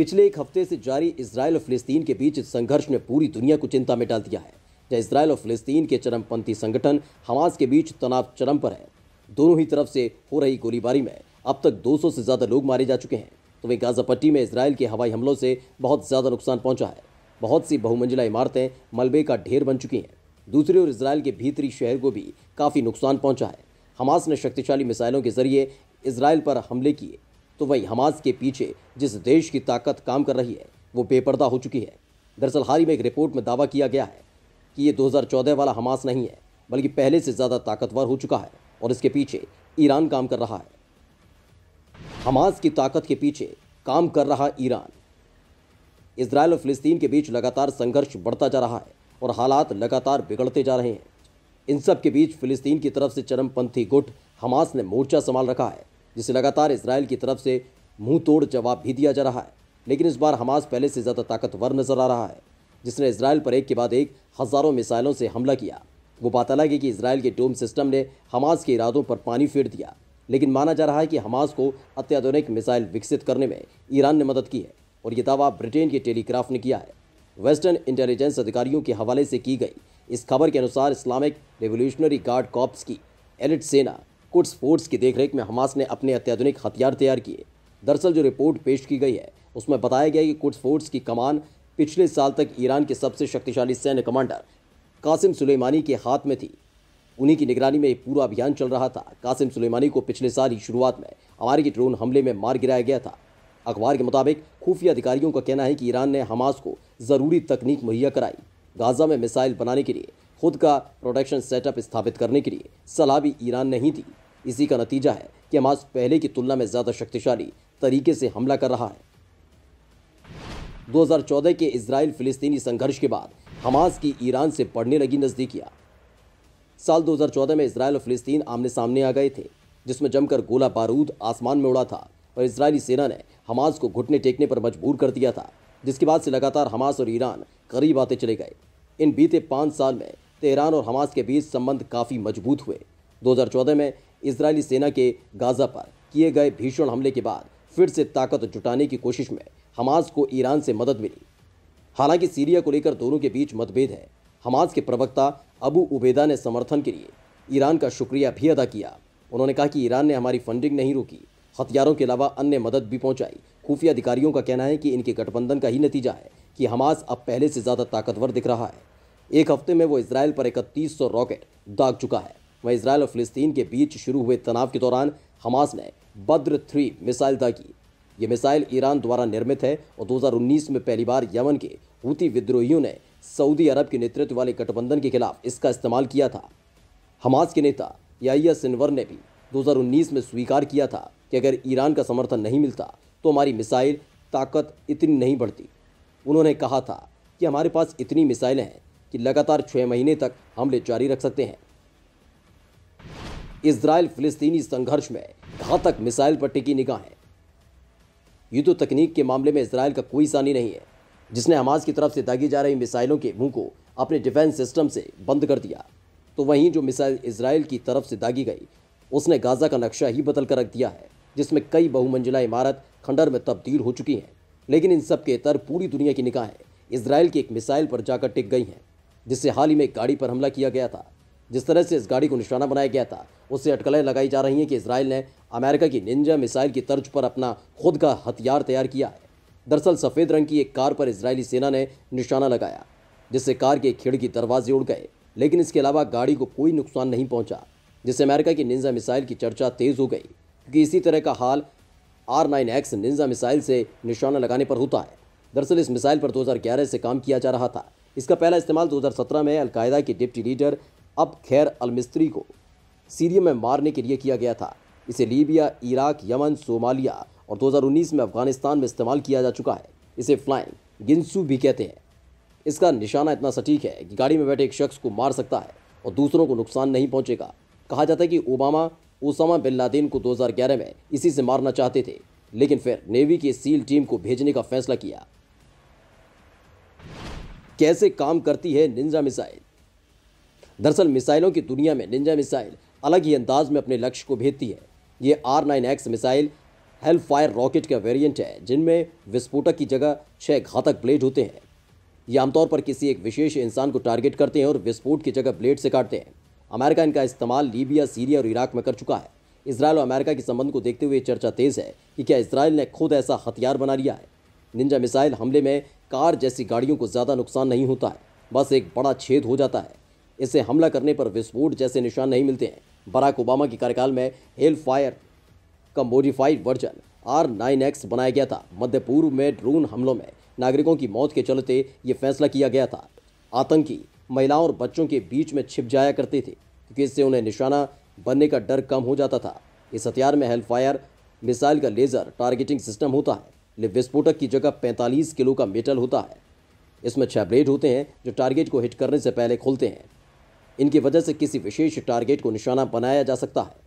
पिछले एक हफ्ते से जारी इसराइल और फिलिस्तीन के बीच संघर्ष ने पूरी दुनिया को चिंता में डाल दिया है जहाँ इसराइल और फिलिस्तीन के चरमपंथी संगठन हमास के बीच तनाव चरम पर है दोनों ही तरफ से हो रही गोलीबारी में अब तक 200 से ज़्यादा लोग मारे जा चुके हैं तो वहीं गाजा पट्टी में इसराइल के हवाई हमलों से बहुत ज़्यादा नुकसान पहुंचा है बहुत सी बहुमंजिला इमारतें मलबे का ढेर बन चुकी हैं दूसरी ओर इसराइल के भीतरी शहर को भी काफ़ी नुकसान पहुंचा है हमास ने शक्तिशाली मिसाइलों के जरिए इसराइल पर हमले किए तो वही हमास के पीछे जिस देश की ताकत काम कर रही है वो बेपर्दा हो चुकी है दरअसल हाल ही में एक रिपोर्ट में दावा किया गया है कि ये 2014 वाला हमास नहीं है बल्कि पहले से ज़्यादा ताकतवर हो चुका है और इसके पीछे ईरान काम कर रहा है हमास की ताकत के पीछे काम कर रहा ईरान इसराइल और फिलिस्तीन के बीच लगातार संघर्ष बढ़ता जा रहा है और हालात लगातार बिगड़ते जा रहे हैं इन सब के बीच फिलिस्तीन की तरफ से चरमपंथी गुट हमास ने मोर्चा संभाल रखा है जिसे लगातार इसराइल की तरफ से मुंह तोड़ जवाब भी दिया जा रहा है लेकिन इस बार हमास पहले से ज़्यादा ताकतवर नजर आ रहा है जिसने इसराइल पर एक के बाद एक हज़ारों मिसाइलों से हमला किया वो बात अलग है कि इसराइल के डोम सिस्टम ने हमास के इरादों पर पानी फेर दिया लेकिन माना जा रहा है कि हमास को अत्याधुनिक मिसाइल विकसित करने में ईरान ने मदद की है और ये दावा ब्रिटेन के टेलीग्राफ ने किया है वेस्टर्न इंटेलिजेंस अधिकारियों के हवाले से की गई इस खबर के अनुसार इस्लामिक रेवोल्यूशनरी गार्ड कॉप्स की एलिट सेना कुड्स फोर्स की देखरेख में हमास ने अपने अत्याधुनिक हथियार तैयार किए दरअसल जो रिपोर्ट पेश की गई है उसमें बताया गया कि कुड्स फोर्स की कमान पिछले साल तक ईरान के सबसे शक्तिशाली सैन्य कमांडर कासिम सुलेमानी के हाथ में थी उन्हीं की निगरानी में एक पूरा अभियान चल रहा था कासिम सुलेमानी को पिछले साल ही शुरुआत में अमेरिकी ड्रोन हमले में मार गिराया गया था अखबार के मुताबिक खुफिया अधिकारियों का कहना है कि ईरान ने हमास को ज़रूरी तकनीक मुहैया कराई गाजा में मिसाइल बनाने के लिए खुद का प्रोडक्शन सेटअप स्थापित करने के लिए सलाह भी ईरान ने ही दी इसी का नतीजा है कि हमास पहले की तुलना में ज़्यादा शक्तिशाली तरीके से हमला कर रहा है 2014 के इसराइल फिलिस्तीनी संघर्ष के बाद हमास की ईरान से पढ़ने लगी नजदीकियां साल 2014 में इसराइल और फिलिस्तीन आमने सामने आ गए थे जिसमें जमकर गोला बारूद आसमान में उड़ा था और इसराइली सेना ने हमास को घुटने टेकने पर मजबूर कर दिया था जिसके बाद से लगातार हमास और ईरान करीब आते चले गए इन बीते पाँच साल में तेहरान और हमास के बीच संबंध काफ़ी मजबूत हुए 2014 में इसराइली सेना के गाजा पर किए गए भीषण हमले के बाद फिर से ताकत जुटाने की कोशिश में हमास को ईरान से मदद मिली हालांकि सीरिया को लेकर दोनों के बीच मतभेद है हमास के प्रवक्ता अबू उबेदा ने समर्थन के लिए ईरान का शुक्रिया भी अदा किया उन्होंने कहा कि ईरान ने हमारी फंडिंग नहीं रोकी हथियारों के अलावा अन्य मदद भी पहुंचाई खुफिया अधिकारियों का कहना है कि इनके गठबंधन का ही नतीजा है कि हमास अब पहले से ज़्यादा ताकतवर दिख रहा है एक हफ्ते में वो इसराइल पर इकतीस सौ रॉकेट दाग चुका है वहीं इसराइल और फिलिस्तीन के बीच शुरू हुए तनाव के दौरान हमास ने बद्र थ्री मिसाइल दागी ये मिसाइल ईरान द्वारा निर्मित है और 2019 में पहली बार यमन के हूती विद्रोहियों ने सऊदी अरब के नेतृत्व वाले गठबंधन के खिलाफ इसका इस्तेमाल किया था हमास के नेता याइया सिनवर ने भी 2019 में स्वीकार किया था कि अगर ईरान का समर्थन नहीं मिलता तो हमारी मिसाइल ताकत इतनी नहीं बढ़ती उन्होंने कहा था कि हमारे पास इतनी मिसाइलें हैं कि लगातार छह महीने तक हमले जारी रख सकते हैं इसराइल फिलिस्तीनी संघर्ष में घातक मिसाइल पर टिकी निगाह है युद्ध तो तकनीक के मामले में इसराइल का कोई सानी नहीं है जिसने हमास की तरफ से दागी जा रही मिसाइलों के मुंह को अपने डिफेंस सिस्टम से बंद कर दिया तो वहीं जो मिसाइल इसराइल की तरफ से दागी गई उसने गाजा का नक्शा ही बदल कर रख दिया है जिसमें कई बहुमंजिला इमारत खंडर में तब्दील हो चुकी हैं लेकिन इन सब के तर पूरी दुनिया की निगाहें इसराइल की एक मिसाइल पर जाकर टिक गई हैं जिससे हाल ही में एक गाड़ी पर हमला किया गया था जिस तरह से इस गाड़ी को निशाना बनाया गया था उससे अटकलें लगाई जा रही हैं कि इसराइल ने अमेरिका की निंजा मिसाइल की तर्ज पर अपना खुद का हथियार तैयार किया है दरअसल सफ़ेद रंग की एक कार पर इसराइली सेना ने निशाना लगाया जिससे कार के खिड़की दरवाजे उड़ गए लेकिन इसके अलावा गाड़ी को कोई नुकसान नहीं पहुंचा जिससे अमेरिका की निंजा मिसाइल की चर्चा तेज़ हो गई क्योंकि इसी तरह का हाल R nine X ninja missile से निशाना लगाने पर होता है दरअसल इस मिसाइल पर 2011 से काम किया जा रहा था इसका पहला इस्तेमाल 2017 में अलकायदा के डिप्टी लीडर अब खैर अलमिस्त्री को सीरिया में मारने के लिए किया गया था इसे लीबिया इराक यमन सोमालिया और 2019 में अफगानिस्तान में इस्तेमाल किया जा चुका है इसे फ्लाइंग गिनसू भी कहते हैं इसका निशाना इतना सटीक है कि गाड़ी में बैठे एक शख्स को मार सकता है और दूसरों को नुकसान नहीं पहुँचेगा कहा जाता है कि ओबामा ओसामा बिन लादेन को 2011 में इसी से मारना चाहते थे लेकिन फिर नेवी की सील टीम को भेजने का फैसला किया कैसे काम करती है निंजा मिसाइल दरअसल मिसाइलों की दुनिया में निंजा मिसाइल अलग ही अंदाज में अपने लक्ष्य को भेजती है ये R nine X missile Hellfire rocket का वेरिएंट है जिनमें विस्फोटक की जगह छह घातक ब्लेड होते हैं ये आमतौर पर किसी एक विशेष इंसान को टारगेट करते हैं और विस्फोट की जगह ब्लेड से काटते हैं अमेरिका इनका इस्तेमाल लीबिया सीरिया और इराक में कर चुका है इसराइल और अमेरिका के संबंध को देखते हुए चर्चा तेज है कि क्या इसराइल ने खुद ऐसा हथियार बना लिया है निंजा मिसाइल हमले में कार जैसी गाड़ियों को ज़्यादा नुकसान नहीं होता है बस एक बड़ा छेद हो जाता है इसे हमला करने पर विस्फोट जैसे निशान नहीं मिलते हैं बराक ओबामा के कार्यकाल में हेल फायर का modified version R nine X बनाया गया था मध्य पूर्व में ड्रोन हमलों में नागरिकों की मौत के चलते ये फैसला किया गया था आतंकी महिलाओं और बच्चों के बीच में छिप जाया करते थे क्योंकि इससे उन्हें निशाना बनने का डर कम हो जाता था इस हथियार में फायर मिसाइल का लेज़र टारगेटिंग सिस्टम होता है विस्फोटक की जगह 45 किलो का मेटल होता है इसमें छह ब्लेड होते हैं जो टारगेट को हिट करने से पहले खुलते हैं इनकी वजह से किसी विशेष टारगेट को निशाना बनाया जा सकता है